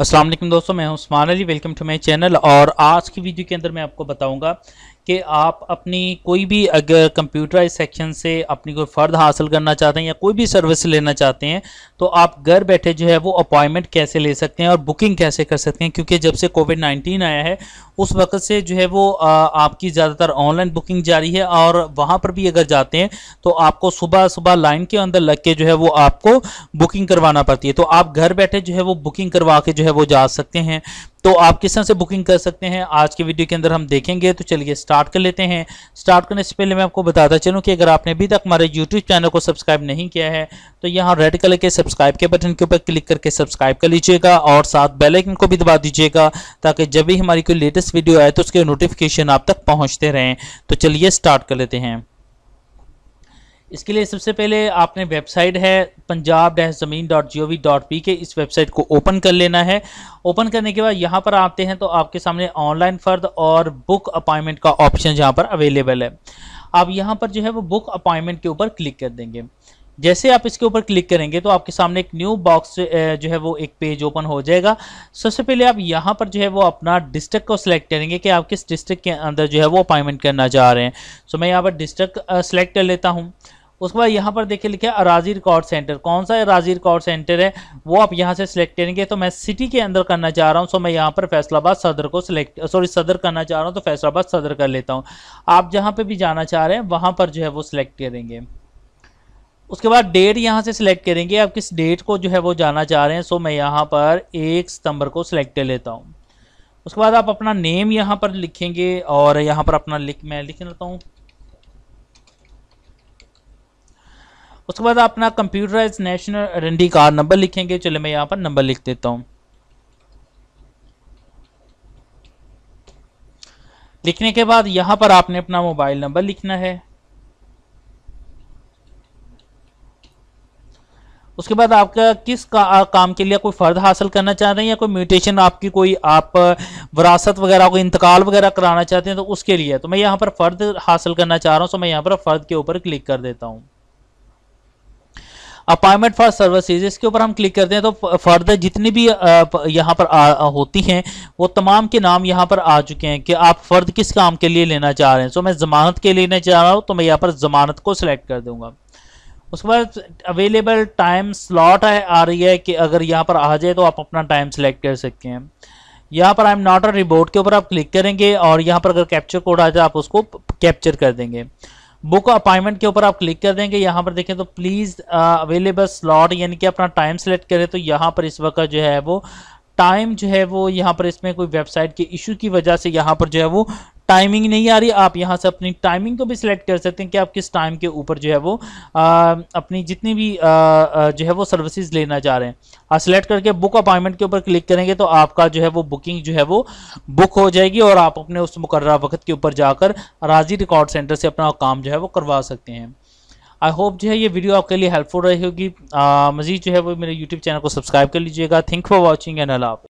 असलम दोस्तों मैं हूं Usman Ali welcome to my channel और आज की वीडियो के अंदर मैं आपको बताऊंगा कि आप अपनी कोई भी अगर कंप्यूटराइज सेक्शन से अपनी कोई फ़र्द हासिल करना चाहते हैं या कोई भी सर्विस लेना चाहते हैं तो आप घर बैठे जो है वो अपॉइंटमेंट कैसे ले सकते हैं और बुकिंग कैसे कर सकते हैं क्योंकि जब से कोविड नाइन्टीन आया है उस वक्त से जो है वो आपकी ज़्यादातर ऑनलाइन बुकिंग जारी है और वहाँ पर भी अगर जाते हैं तो आपको सुबह सुबह लाइन के अंदर लग के जो है वो आपको बुकिंग करवाना पड़ती है तो आप घर बैठे जो है वो बुकिंग करवा के जो है वो जा सकते हैं तो आप किस तरह से बुकिंग कर सकते हैं आज के वीडियो के अंदर हम देखेंगे तो चलिए स्टार्ट कर लेते हैं स्टार्ट करने से पहले मैं आपको बताता चलूं कि अगर आपने अभी तक हमारे यूट्यूब चैनल को सब्सक्राइब नहीं किया है तो यहाँ रेड कलर के सब्सक्राइब के बटन के ऊपर क्लिक करके सब्सक्राइब कर लीजिएगा और साथ बेलाइकन को भी दबा दीजिएगा ताकि जब भी हमारी कोई लेटेस्ट वीडियो आए तो उसके नोटिफिकेशन आप तक पहुँचते रहें तो चलिए स्टार्ट कर लेते हैं इसके लिए सबसे पहले आपने वेबसाइट है Punjab dash Zameen dot G O V dot P K इस वेबसाइट को ओपन कर लेना है ओपन करने के बाद यहाँ पर आते हैं तो आपके सामने ऑनलाइन फ़र्द और बुक अपॉइंटमेंट का ऑप्शन यहाँ पर अवेलेबल है आप यहाँ पर जो है वो बुक अपॉइंटमेंट के ऊपर क्लिक कर देंगे जैसे आप इसके ऊपर क्लिक करेंगे तो आपके सामने एक न्यू बॉक्स जो है वो एक पेज ओपन हो जाएगा सबसे पहले आप यहाँ पर जो है वो अपना डिस्ट्रिक्ट को सिलेक्ट करेंगे कि आप किस डिस्ट्रिक्ट के अंदर जो है वो अपॉइंटमेंट करना चाह रहे हैं सो मैं यहाँ पर डिस्ट्रिक्ट सेलेक्ट कर लेता हूँ उसके बाद यहाँ पर देखिए लिखे अराजी रिकॉर्ड सेंटर कौन सा अराजी रिकॉर्ड सेंटर है वो आप यहाँ से सिलेक्ट करेंगे तो मैं सिटी के अंदर करना चाह रहा हूँ सो मैं यहाँ पर फैसलाबाद सदर को सिलेक्ट सॉरी सदर करना चाह रहा हूँ तो फैसलाबाद सदर कर लेता हूँ आप जहाँ पर भी जाना चाह रहे हैं वहाँ पर जो है वो सिलेक्ट करेंगे उसके बाद डेट यहाँ से सिलेक्ट करेंगे आप किस डेट को जो है वो जाना चाह रहे हैं सो मैं यहाँ पर एक सितंबर को सिलेक्ट कर लेता हूँ उसके बाद आप अपना नेम यहाँ पर लिखेंगे और यहाँ पर अपना लिख मैं लिख लेता हूँ उसके बाद अपना computerise national identity card number लिखेंगे चलो मैं यहाँ पर नंबर लिख देता हूँ लिखने के बाद यहाँ पर आपने अपना मोबाइल नंबर लिखना है उसके बाद आपका किस का, काम के लिए कोई फ़र्द हासिल करना चाह रहे हैं या कोई म्यूटेशन आपकी कोई आप वरासत वगैरह कोई इंतकाल वगैरह कराना चाहते हैं तो उसके लिए तो मैं यहाँ पर फ़र्द हासिल करना चाह रहा हूँ तो मैं यहाँ पर फ़र्द के ऊपर क्लिक कर देता हूँ अपॉइंटमेंट फॉर सर्विसेज इसके ऊपर हम क्लिक करते हैं तो फर्दर जितनी भी यहाँ पर आ, होती हैं वो तमाम के नाम यहाँ पर आ चुके हैं कि आप फर्द किस काम के लिए लेना चाह रहे हैं सो मैं ज़मानत के लिए लेना चाह रहा हूँ तो मैं यहाँ पर ज़मानत को सिलेक्ट कर दूंगा उसके बाद अवेलेबल टाइम स्लॉट आ रही है कि अगर यहाँ पर आ जाए तो आप अपना टाइम सेलेक्ट कर सकते हैं यहाँ पर आई एम नॉट अ रिबोट के ऊपर आप क्लिक करेंगे और यहाँ पर अगर कैप्चर कोड आ जाए आप उसको कैप्चर कर देंगे बुक अपॉइंटमेंट के ऊपर आप क्लिक कर देंगे यहाँ पर देखें तो प्लीज़ अवेलेबल स्लॉट यानी कि अपना टाइम सेलेक्ट करें तो यहाँ पर इस वक्त जो है वो टाइम जो है वो यहाँ पर इसमें कोई वेबसाइट के इशू की वजह से यहाँ पर जो है वो टाइमिंग नहीं आ रही आप यहाँ से अपनी टाइमिंग को भी सिलेक्ट कर सकते हैं कि आप किस टाइम के ऊपर जो है वो आ, अपनी जितनी भी आ, जो है वो सर्विसेज लेना चाह रहे हैं आप सिलेक्ट करके बुक अपॉइंटमेंट के ऊपर क्लिक करेंगे तो आपका जो है वो बुकिंग जो है वो बुक हो जाएगी और आप अपने उस मुकर्रा वक्त के ऊपर जाकर राजी रिकॉर्ड सेंटर से अपना काम जो है वो करवा सकते हैं आई होप जो है ये वीडियो आपके लिए हेल्पफुल रही होगी मजीद जो है वो मेरे यूट्यूब चैनल को सब्सक्राइब कर लीजिएगा thank for watching and Allah